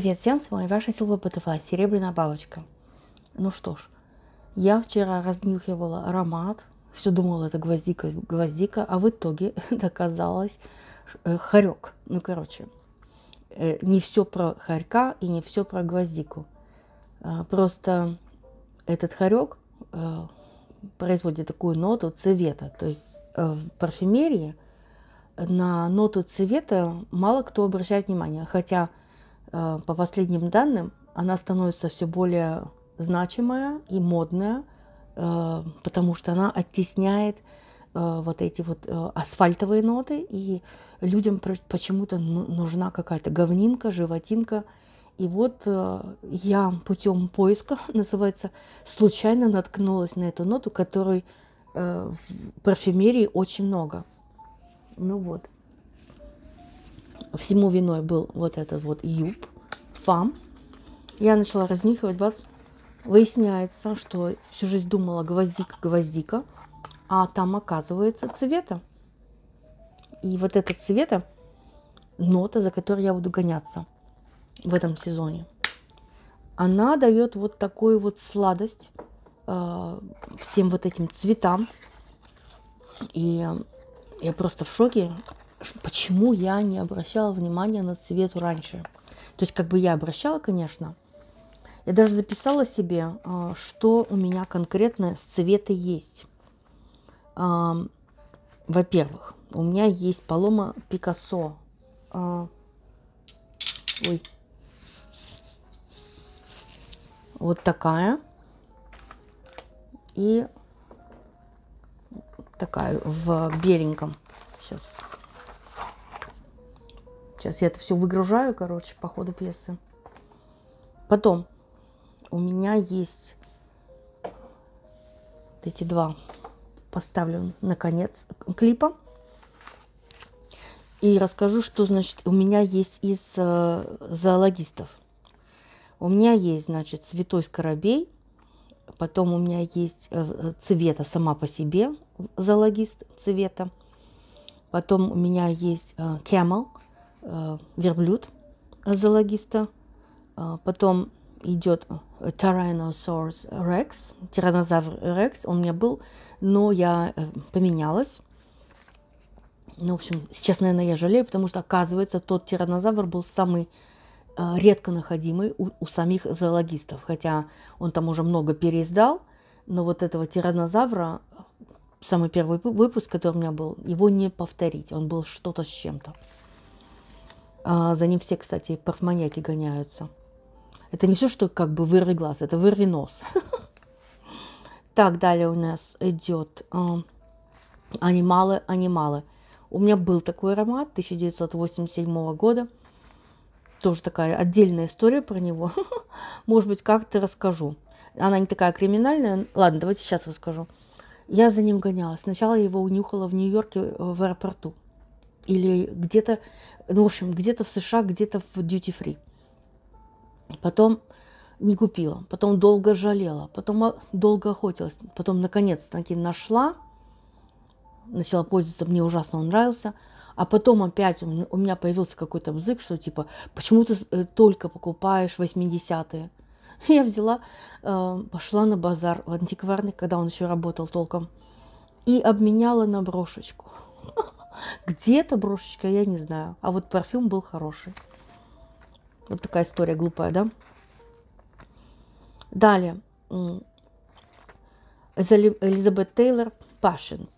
Привет всем, с вами ваша Силва Ботова, серебряная бабочка. Ну что ж, я вчера разнюхивала аромат, все думала, это гвоздика, гвоздика, а в итоге это оказалось э, хорек. Ну, короче, э, не все про хорька и не все про гвоздику. А, просто этот хорек э, производит такую ноту цвета. То есть в парфюмерии на ноту цвета мало кто обращает внимание, хотя – Э, по последним данным, она становится все более значимая и модная, э, потому что она оттесняет э, вот эти вот асфальтовые ноты, и людям почему-то нужна какая-то говнинка, животинка. И вот я путем поиска, называется, случайно наткнулась на эту ноту, которой в парфюмерии очень много. Ну вот. Всему виной был вот этот вот юб, фам. Я начала разнюхивать, бац, выясняется, что всю жизнь думала гвоздика, гвоздика, а там оказывается цвета. И вот это цвета нота, за которой я буду гоняться в этом сезоне. Она дает вот такую вот сладость э, всем вот этим цветам. И я просто в шоке почему я не обращала внимания на цвет раньше. То есть как бы я обращала, конечно. Я даже записала себе, а, что у меня конкретно с цвета есть. А, во-первых, у меня есть полома Пикассо. А, ой. Вот такая. И такая в беленьком. Сейчас Сейчас я это все выгружаю, короче, по ходу пьесы. Потом у меня есть вот эти два. Поставлю на конец клипа. И расскажу, что значит у меня есть из э, зоологистов. У меня есть, значит, святой скоробей. Потом у меня есть э, цвета сама по себе, зоологист цвета. Потом у меня есть э, camel – Э, верблюд зоологиста, э, потом идет э, Tyrannosaurus Rex, тиранозавр Rex, он у меня был, но я поменялась. Ну, в общем, сейчас, наверное, я жалею, потому что, оказывается, тот тиранозавр был самый редко находимый у, у самих зоологистов, хотя он там уже много переиздал, но вот этого тиранозавра, самый первый выпуск, который у меня был, его не повторить, он был что-то с чем-то. А, за ним все, кстати, парфманьяки гоняются. Это не все, что как бы вырви глаз, это вырви нос. Так, далее у нас идет а, анималы, анималы. У меня был такой аромат 1987 года. Тоже такая отдельная история про него. Может быть, как-то расскажу. Она не такая криминальная. Ладно, давайте сейчас расскажу. Я за ним гонялась. Сначала я его унюхала в Нью-Йорке э, в аэропорту или где-то, ну, в общем, где-то в США, где-то в duty-free. Потом не купила, потом долго жалела, потом а, долго охотилась, потом наконец-таки нашла, начала пользоваться, мне ужасно он нравился, а потом опять у меня появился какой-то бзык, что типа, почему ты э, только покупаешь 80-е? Я взяла, э, пошла на базар в антикварный, когда он еще работал толком, и обменяла на брошечку. Где-то брошечка, я не знаю. А вот парфюм был хороший. Вот такая история глупая, да? Далее. Элизабет Тейлор Пашин.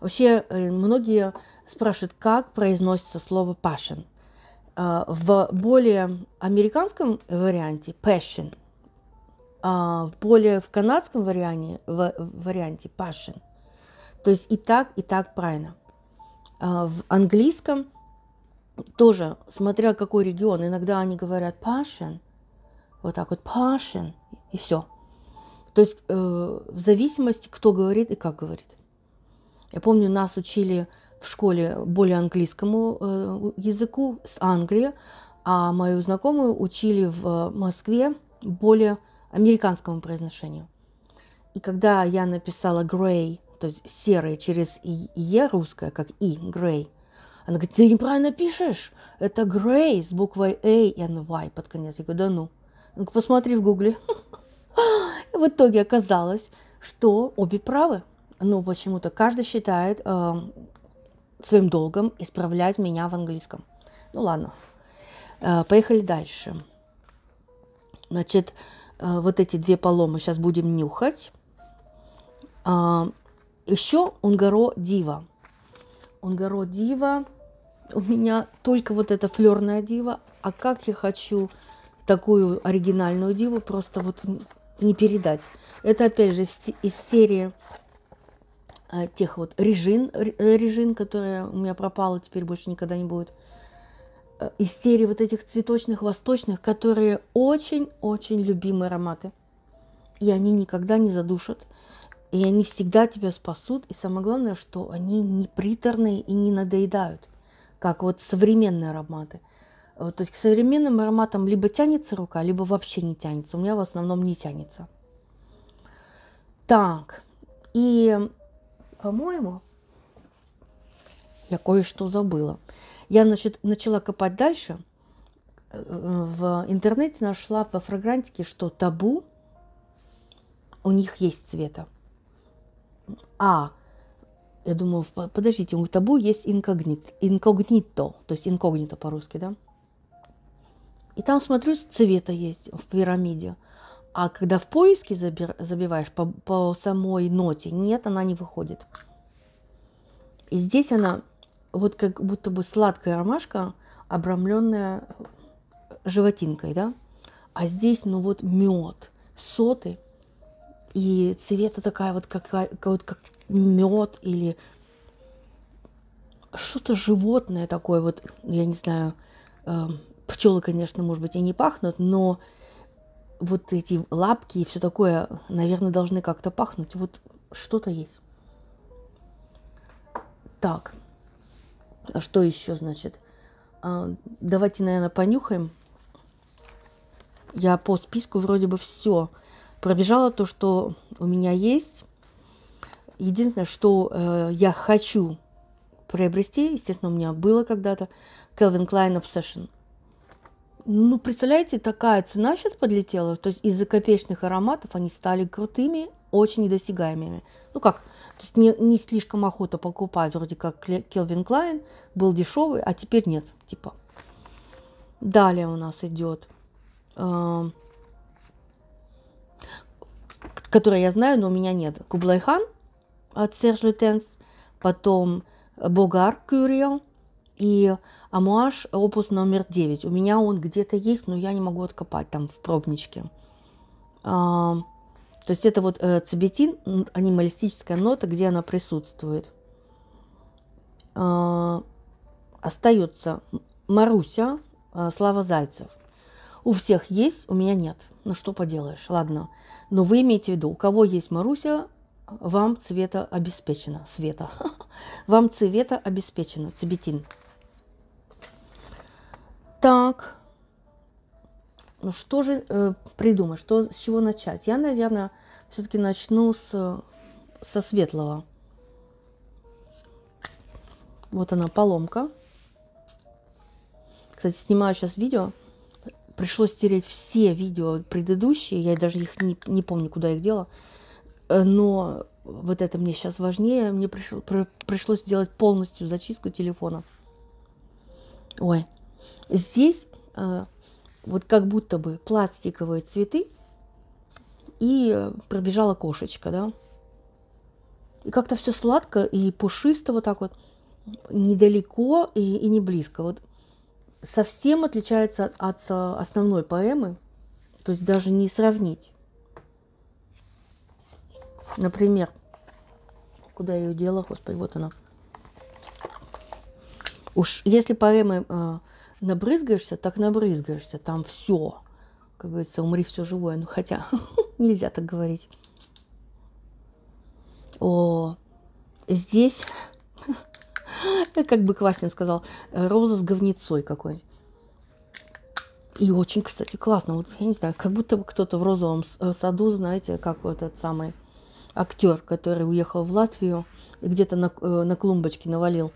Вообще, э, многие спрашивают, как произносится слово Пашин. Э, в более американском варианте Passion, а более в канадском варианте, в, варианте Passion. То есть и так, и так правильно – а, в английском тоже, смотря какой регион, иногда они говорят passion, вот так вот passion, и все. То есть э, в зависимости, кто говорит и как говорит. Я помню, нас учили в школе более английскому э, языку с Англии, а мою знакомую учили в Москве более американскому произношению. И когда я написала Грей то есть серый через «е» русское, как «и», «грей». Она говорит, ты неправильно пишешь, это «грей» с буквой «a» «Э» и «y» под конец. Я говорю, да ну. ну посмотри в гугле. В итоге оказалось, что обе правы. но ну, почему-то каждый считает э, своим долгом исправлять меня в английском. Ну, ладно. Э, поехали дальше. Значит, э, вот эти две поломы сейчас будем нюхать. Э, еще Унгаро Дива. Унгаро Дива. У меня только вот эта флерная дива. А как я хочу такую оригинальную диву просто вот не передать. Это опять же из серии а, тех вот режин, э, режин, которая у меня пропала, теперь больше никогда не будет. Э, из серии вот этих цветочных восточных, которые очень-очень любимые ароматы. И они никогда не задушат – и они всегда тебя спасут. И самое главное, что они не приторные и не надоедают, как вот современные ароматы. Вот, то есть к современным ароматам либо тянется рука, либо вообще не тянется. У меня в основном не тянется. Так, и, по-моему, я кое-что забыла. Я, значит, начала копать дальше. В интернете нашла по фрагрантике, что табу у них есть цвета. А, я думаю, подождите, у табу есть инкогнит, инкогнито, то есть инкогнито по-русски, да? И там, смотрю, цвета есть в пирамиде. А когда в поиске забиваешь по, по самой ноте, нет, она не выходит. И здесь она вот как будто бы сладкая ромашка, обрамленная животинкой, да? А здесь, ну вот, мед, соты – и цвета такая вот, как, а, вот как мед или что-то животное такое, вот, я не знаю, э, пчелы, конечно, может быть, и не пахнут, но вот эти лапки и все такое, наверное, должны как-то пахнуть. Вот что-то есть. Так, а что еще, значит? А, давайте, наверное, понюхаем. Я по списку вроде бы все пробежала то, что у меня есть. Единственное, что э, я хочу приобрести, естественно, у меня было когда-то, Calvin Klein Obsession. Ну, представляете, такая цена сейчас подлетела, то есть из-за копеечных ароматов они стали крутыми, очень недосягаемыми. Ну как, то есть не, не слишком охота покупать, вроде как Келвин Клайн был дешевый, а теперь нет, типа. Далее у нас идет э, которые я знаю, но у меня нет. Кублайхан от Серж Лютенс, потом Богар Кюрио и Амуаш опус номер 9. У меня он где-то есть, но я не могу откопать там в пробничке. А, то есть это вот э, цибетин, анималистическая нота, где она присутствует. А, остается Маруся, э, Слава Зайцев. У всех есть, у меня нет. Ну что поделаешь, ладно. Но вы имеете в виду, у кого есть Маруся, вам цвета обеспечено. Света. Вам цвета обеспечено. цветин. Так. Ну что же э, придумать, что, с чего начать? Я, наверное, все-таки начну с, со светлого. Вот она, поломка. Кстати, снимаю сейчас видео. Пришлось стереть все видео предыдущие, я даже их не, не помню, куда их дела. Э, но вот это мне сейчас важнее, мне пришло, пришлось сделать полностью зачистку телефона. Ой, здесь э, вот как будто бы пластиковые цветы и пробежала кошечка, да. И как-то все сладко и пушисто вот так вот, недалеко и, и не близко. Вот совсем отличается от а, основной поэмы, то есть даже не сравнить. Например, куда я ее дела, господи, вот она. Уж если поэмы э, набрызгаешься, так набрызгаешься, там все. Как говорится, умри все живое, ну хотя нельзя так говорить. О, здесь как бы Квасин сказал, роза с говнецой какой-нибудь. И очень, кстати, классно. Вот я не знаю, как будто бы кто-то в розовом э, саду, знаете, как вот этот самый актер, который уехал в Латвию и где-то на, э, на клумбочке навалил.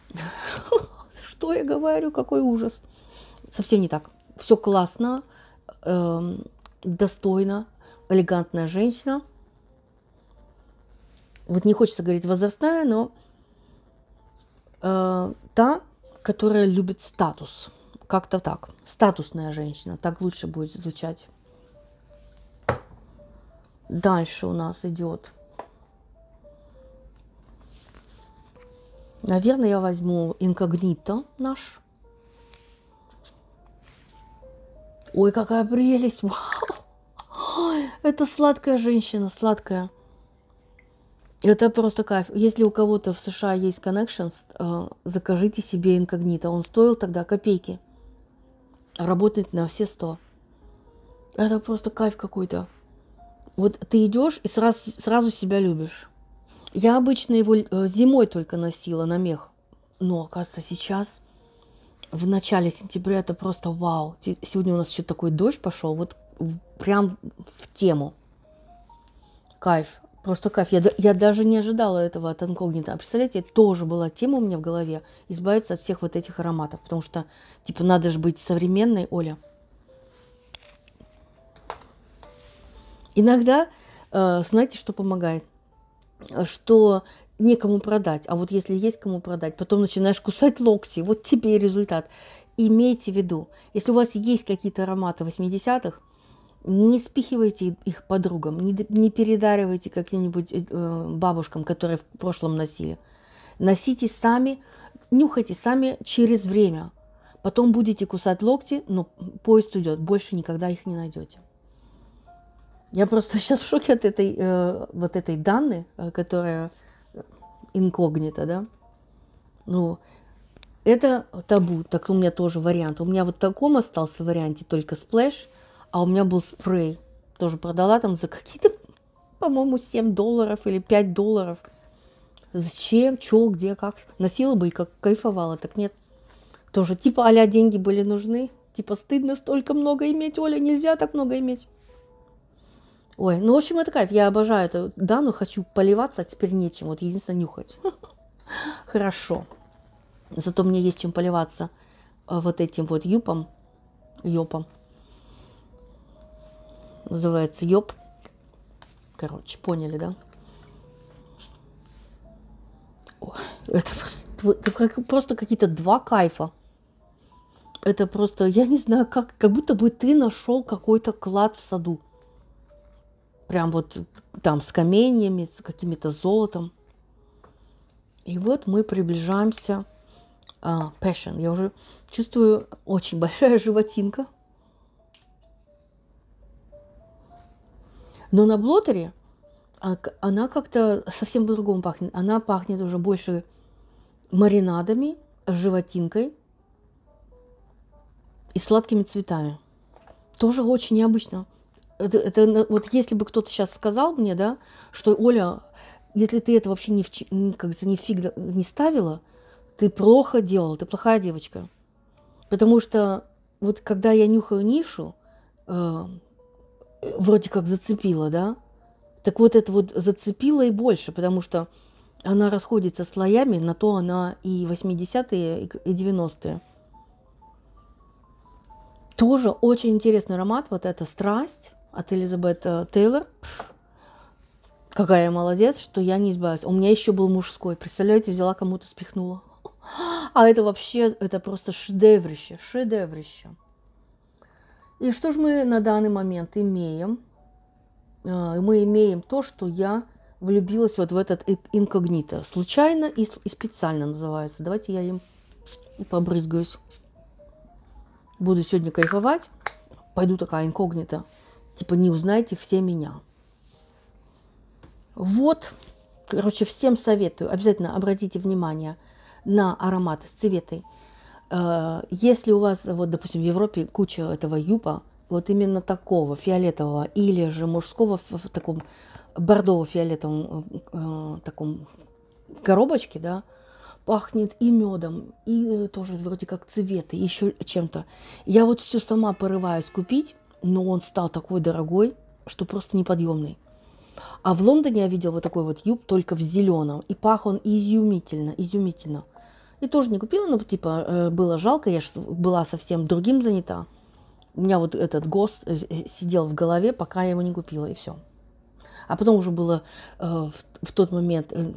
Что я говорю, какой ужас. Совсем не так. Все классно, эм, достойно, элегантная женщина. Вот не хочется говорить возрастная, но э, та, которая любит статус. Как-то так. Статусная женщина. Так лучше будет звучать. Дальше у нас идет. Наверное, я возьму инкогнито наш. Ой, какая прелесть! Вау! это сладкая женщина, сладкая. Это просто кайф. Если у кого-то в США есть connections, э, закажите себе инкогнито. Он стоил тогда копейки. Работает на все сто. Это просто кайф какой-то. Вот ты идешь и сразу, сразу себя любишь. Я обычно его э, зимой только носила на мех. Но, оказывается, сейчас, в начале сентября, это просто вау. Сегодня у нас еще такой дождь пошел, вот прям в тему. Кайф. Просто кайф. Я, я даже не ожидала этого от инкогнито. А представляете, тоже была тема у меня в голове избавиться от всех вот этих ароматов. Потому что, типа, надо же быть современной, Оля. Иногда, э, знаете, что помогает? Что некому продать. А вот если есть кому продать, потом начинаешь кусать локти. Вот тебе и результат. Имейте в виду, если у вас есть какие-то ароматы 80-х, не спихивайте их подругам, не, не передаривайте каким-нибудь э, э, бабушкам, которые в прошлом носили. Носите сами, нюхайте сами через время. Потом будете кусать локти, но ну, поезд уйдет, больше никогда их не найдете. Я просто сейчас в шоке от этой, э, вот этой данной, э, которая э, инкогнито, да. Ну, это табу, так у меня тоже вариант. У меня вот в таком остался варианте, только сплэш – а у меня был спрей. Тоже продала там за какие-то, по-моему, 7 долларов или 5 долларов. Зачем, чё, где, как. Носила бы и как кайфовала, так нет. Тоже типа а деньги были нужны. Типа стыдно столько много иметь, Оля, нельзя так много иметь. Ой, ну, в общем, это кайф. Я обожаю эту дану, хочу поливаться, а теперь нечем. Вот единственное, нюхать. Хорошо. Зато мне есть чем поливаться э, вот этим вот юпом, юпом. Называется ёб. Короче, поняли, да? О, это просто, это просто какие-то два кайфа. Это просто, я не знаю, как, как будто бы ты нашел какой-то клад в саду. Прям вот там с каменьями, с каким-то золотом. И вот мы приближаемся а, passion. Я уже чувствую очень большая животинка. Но на блотере а, она как-то совсем по-другому пахнет. Она пахнет уже больше маринадами, животинкой и сладкими цветами. Тоже очень необычно. Это, это ну, вот если бы кто-то сейчас сказал мне, да, что Оля, если ты это вообще не, в, как говорится, не фиг не ставила, ты плохо делала, ты плохая девочка. Потому что вот когда я нюхаю нишу, э, вроде как зацепила, да? Так вот это вот зацепило и больше, потому что она расходится слоями, на то она и 80-е, и 90-е. Тоже очень интересный аромат, вот эта страсть от Элизабет Тейлор. Какая я молодец, что я не избавилась. У меня еще был мужской, представляете, взяла кому-то, спихнула. А это вообще, это просто шедеврище, шедеврище. И что же мы на данный момент имеем? А, мы имеем то, что я влюбилась вот в этот инкогнито. Случайно и, специально называется. Давайте я им побрызгаюсь. Буду сегодня кайфовать. Пойду такая инкогнито. Типа не узнайте все меня. Вот, короче, всем советую. Обязательно обратите внимание на ароматы с цветой. Э, если у вас, вот, допустим, в Европе куча этого юпа, вот именно такого фиолетового или же мужского в, в таком бордово-фиолетовом э, таком коробочке, да, пахнет и медом, и э, тоже вроде как цветы, еще чем-то. Я вот все сама порываюсь купить, но он стал такой дорогой, что просто неподъемный. А в Лондоне я видела вот такой вот юб только в зеленом. И пах он изумительно, изумительно. И тоже не купила, но типа э, было жалко, я же была совсем другим занята. У меня вот этот ГОСТ э, э, сидел в голове, пока я его не купила, и все. А потом уже было э, в, в тот момент э,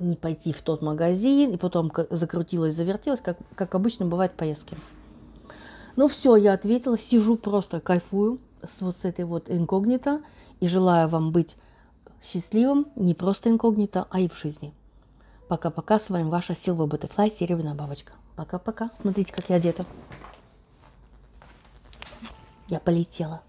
не пойти в тот магазин, и потом закрутилось, завертелось, как, как обычно бывает поездки. Ну все, я ответила, сижу просто, кайфую с вот с этой вот инкогнито и желаю вам быть счастливым не просто инкогнито, а и в жизни. Пока-пока, с вами ваша Силва Butterfly, серебряная бабочка. Пока-пока. Смотрите, как я одета. Я полетела.